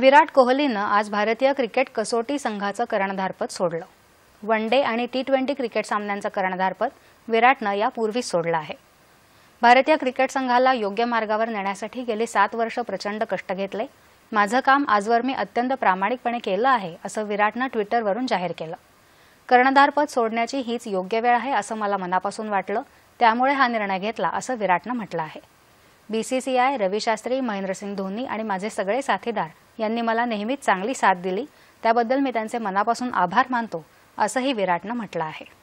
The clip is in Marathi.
विराट कोहलीनं आज भारतीय क्रिकेट कसोटी संघाचं कर्णधारपद सोडलं वन डे आणि टी ट्वेंटी क्रिकेट सामन्यांचं कर्णधारपद विराटनं यापूर्वीच सोडलं आहे भारतीय क्रिकेट संघाला योग्य मार्गावर नेण्यासाठी गेले सात वर्ष प्रचंड कष्ट घेतले माझं काम आजवर मी अत्यंत प्रामाणिकपणे केलं आहे असं विराटनं ट्विटरवरून जाहीर केलं कर्णधारपद सोडण्याची हीच योग्य वेळ आहे असं मला मनापासून वाटलं त्यामुळे हा निर्णय घेतला असं विराटनं म्हटलं आहे बीसीसीआय रवी शास्त्री महेंद्रसिंग धोनी आणि माझे सगळे साथीदार यांनी मला नेहमीच चांगली साथ दिली त्याबद्दल मी त्यांचे मनापासून आभार मानतो असंही विराटनं म्हटलं आहे